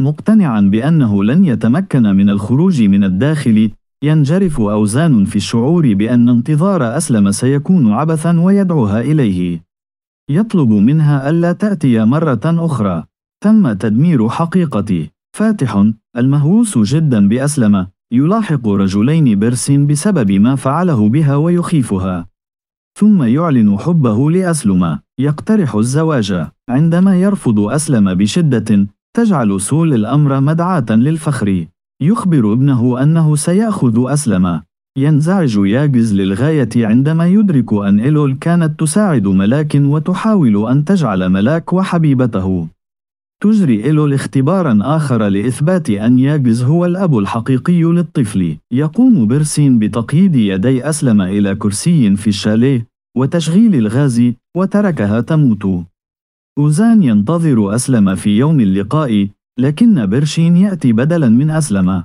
مقتنعا بأنه لن يتمكن من الخروج من الداخل ينجرف أوزان في الشعور بأن انتظار أسلم سيكون عبثا ويدعوها إليه يطلب منها ألا تأتي مرة أخرى تم تدمير حقيقتي فاتح المهووس جدا بأسلم يلاحق رجلين برس بسبب ما فعله بها ويخيفها ثم يعلن حبه لأسلم يقترح الزواج عندما يرفض أسلم بشدة تجعل سول الأمر مدعاة للفخر يخبر ابنه أنه سيأخذ أسلمة ينزعج ياجز للغاية عندما يدرك أن إيلول كانت تساعد ملاك وتحاول أن تجعل ملاك وحبيبته تجري إيلول اختبارا آخر لإثبات أن ياجز هو الأب الحقيقي للطفل يقوم بيرسين بتقييد يدي أسلم إلى كرسي في الشاليه وتشغيل الغاز وتركها تموت أوزان ينتظر أسلم في يوم اللقاء لكن برشين يأتي بدلا من أسلم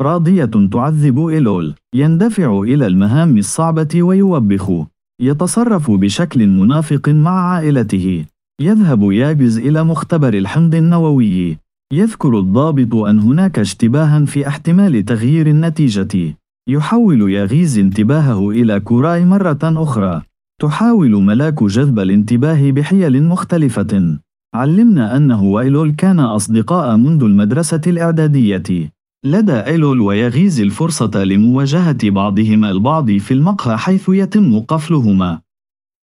راضية تعذب إيلول، يندفع إلى المهام الصعبة ويوبخ يتصرف بشكل منافق مع عائلته يذهب يابز إلى مختبر الحمض النووي يذكر الضابط أن هناك اشتباها في احتمال تغيير النتيجة يحول ياغيز انتباهه إلى كوراي مرة أخرى تحاول ملاك جذب الانتباه بحيل مختلفة. علمنا أنه وإيلول كان أصدقاء منذ المدرسة الإعدادية. لدى إيلول ويغيز الفرصة لمواجهة بعضهما البعض في المقهى حيث يتم قفلهما.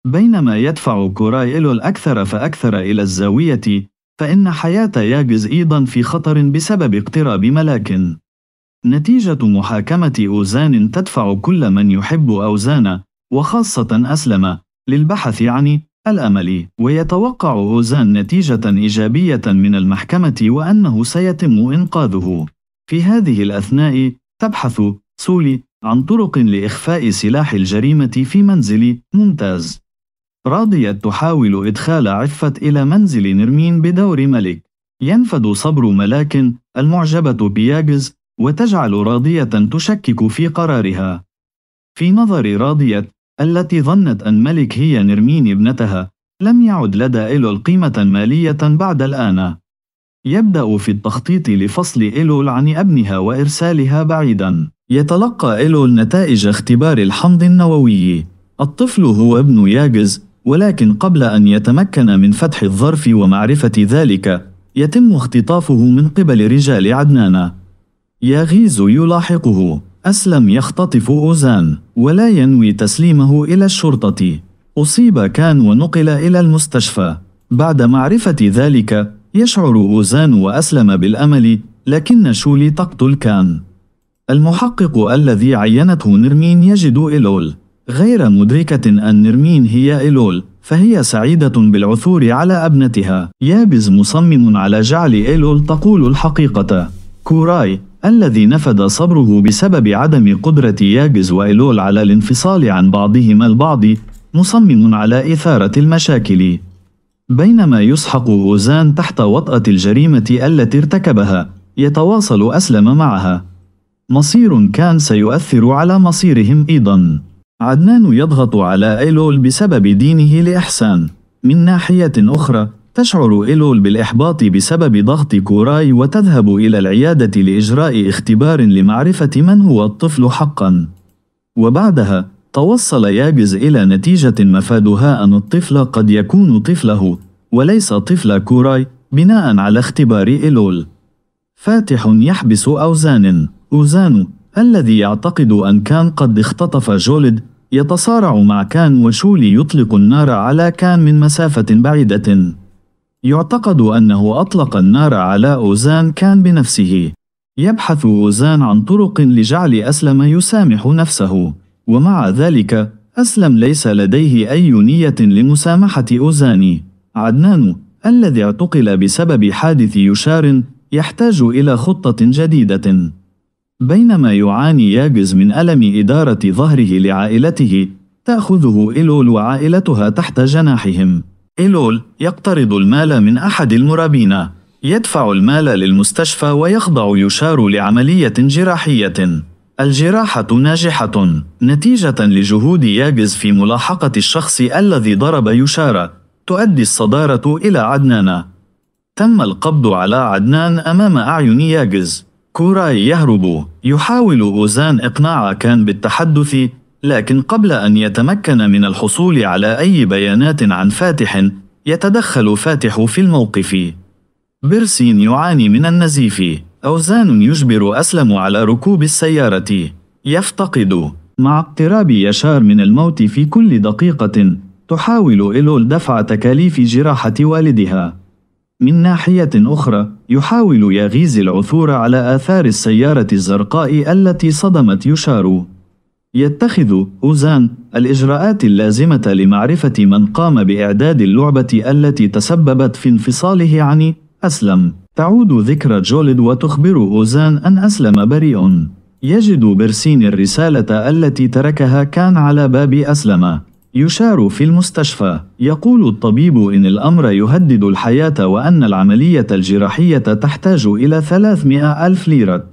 بينما يدفع كوراي إيلول أكثر فأكثر إلى الزاوية، فإن حياة ياجز أيضا في خطر بسبب اقتراب ملاك. نتيجة محاكمة أوزان تدفع كل من يحب أوزان وخاصة أسلم للبحث عن الأمل ويتوقع أوزان نتيجة إيجابية من المحكمة وأنه سيتم إنقاذه في هذه الأثناء تبحث سولي عن طرق لإخفاء سلاح الجريمة في منزل ممتاز راضية تحاول إدخال عفة إلى منزل نرمين بدور ملك ينفد صبر ملاك المعجبة بياجز وتجعل راضية تشكك في قرارها في نظر راضية التي ظنت أن ملك هي نرمين ابنتها لم يعد لدى إيلول قيمة مالية بعد الآن يبدأ في التخطيط لفصل إيلول عن ابنها وإرسالها بعيداً يتلقى إيلول نتائج اختبار الحمض النووي الطفل هو ابن ياجز ولكن قبل أن يتمكن من فتح الظرف ومعرفة ذلك يتم اختطافه من قبل رجال عدنان ياغيز يلاحقه أسلم يختطف أوزان ولا ينوي تسليمه إلى الشرطة أصيب كان ونقل إلى المستشفى بعد معرفة ذلك يشعر أوزان وأسلم بالأمل لكن شولي تقتل كان المحقق الذي عينته نرمين يجد إلول غير مدركة أن نرمين هي إلول فهي سعيدة بالعثور على ابنتها يابز مصمم على جعل إيلول تقول الحقيقة كوراي الذي نفد صبره بسبب عدم قدرة ياجز وإيلول على الانفصال عن بعضهما البعض مصمم على إثارة المشاكل بينما يسحق غوزان تحت وطأة الجريمة التي ارتكبها يتواصل أسلم معها مصير كان سيؤثر على مصيرهم أيضا عدنان يضغط على إيلول بسبب دينه لإحسان من ناحية أخرى تشعر إيلول بالإحباط بسبب ضغط كوراي وتذهب إلى العيادة لإجراء اختبار لمعرفة من هو الطفل حقًا. وبعدها توصل ياجز إلى نتيجة مفادها أن الطفل قد يكون طفله وليس طفل كوراي بناء على اختبار إيلول. فاتح يحبس أوزان أوزان الذي يعتقد أن كان قد اختطف جولد يتصارع مع كان وشولي يطلق النار على كان من مسافة بعيدة يعتقد أنه أطلق النار على أوزان كان بنفسه. يبحث أوزان عن طرق لجعل أسلم يسامح نفسه، ومع ذلك أسلم ليس لديه أي نية لمسامحة أوزان. عدنان الذي اعتقل بسبب حادث يشار يحتاج إلى خطة جديدة. بينما يعاني ياجز من ألم إدارة ظهره لعائلته، تأخذه إيلول وعائلتها تحت جناحهم. إيلول يقترض المال من أحد المرابين يدفع المال للمستشفى ويخضع يشار لعملية جراحية الجراحة ناجحة نتيجة لجهود ياجز في ملاحقة الشخص الذي ضرب يشار تؤدي الصدارة إلى عدنان تم القبض على عدنان أمام أعين ياجز كوراي يهرب يحاول أوزان إقناع كان بالتحدث لكن قبل أن يتمكن من الحصول على أي بيانات عن فاتح يتدخل فاتح في الموقف بيرسين يعاني من النزيف أوزان يجبر أسلم على ركوب السيارة يفتقد مع اقتراب يشار من الموت في كل دقيقة تحاول إيلول دفع تكاليف جراحة والدها من ناحية أخرى يحاول يغيز العثور على آثار السيارة الزرقاء التي صدمت يشارو يتخذ أوزان الإجراءات اللازمة لمعرفة من قام بإعداد اللعبة التي تسببت في انفصاله عن أسلم. تعود ذكرى جولد وتخبر أوزان أن أسلم بريء. يجد برسين الرسالة التي تركها كان على باب أسلم. يشار في المستشفى. يقول الطبيب إن الأمر يهدد الحياة وأن العملية الجراحية تحتاج إلى 300 ألف ليرة.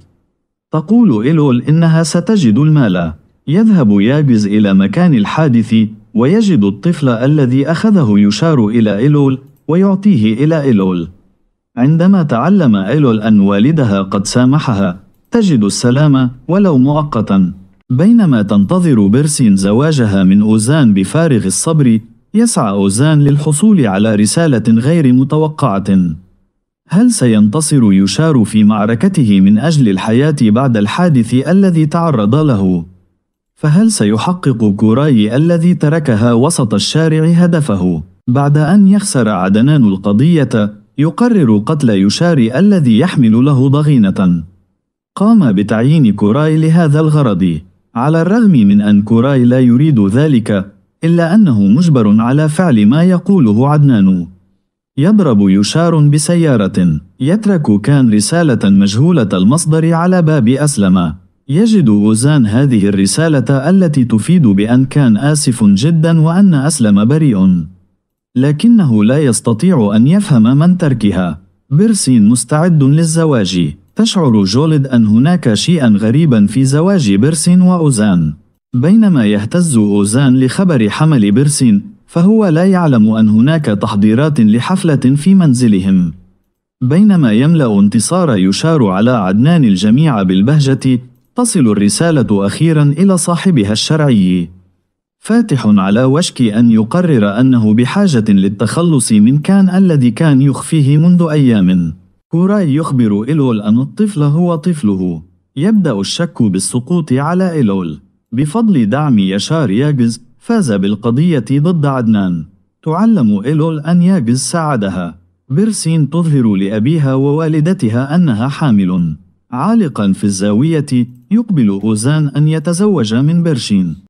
تقول إيلول إنها ستجد المال. يذهب يابز إلى مكان الحادث ويجد الطفل الذي أخذه يشار إلى إيلول ويعطيه إلى إيلول عندما تعلم إيلول أن والدها قد سامحها تجد السلام ولو مؤقتا بينما تنتظر بيرسين زواجها من أوزان بفارغ الصبر يسعى أوزان للحصول على رسالة غير متوقعة هل سينتصر يشار في معركته من أجل الحياة بعد الحادث الذي تعرض له؟ فهل سيحقق جوراي الذي تركها وسط الشارع هدفه؟ بعد أن يخسر عدنان القضية يقرر قتل يشاري الذي يحمل له ضغينة قام بتعيين كوراي لهذا الغرض على الرغم من أن كوراي لا يريد ذلك إلا أنه مجبر على فعل ما يقوله عدنان يضرب يشار بسيارة يترك كان رسالة مجهولة المصدر على باب أسلمة يجد غوزان هذه الرسالة التي تفيد بأن كان آسف جدا وأن أسلم بريء لكنه لا يستطيع أن يفهم من تركها بيرسين مستعد للزواج تشعر جولد أن هناك شيئا غريبا في زواج بيرسين وأوزان بينما يهتز أوزان لخبر حمل بيرسين فهو لا يعلم أن هناك تحضيرات لحفلة في منزلهم بينما يملأ انتصار يشار على عدنان الجميع بالبهجة تصل الرسالة أخيرا إلى صاحبها الشرعي. فاتح على وشك أن يقرر أنه بحاجة للتخلص من كان الذي كان يخفيه منذ أيام. كوراي يخبر إيلول أن الطفل هو طفله. يبدأ الشك بالسقوط على إيلول. بفضل دعم يشار ياجز فاز بالقضية ضد عدنان. تعلم إيلول أن ياجز ساعدها. بيرسين تظهر لأبيها ووالدتها أنها حامل. عالقا في الزاوية يقبل غوزان أن يتزوج من برشين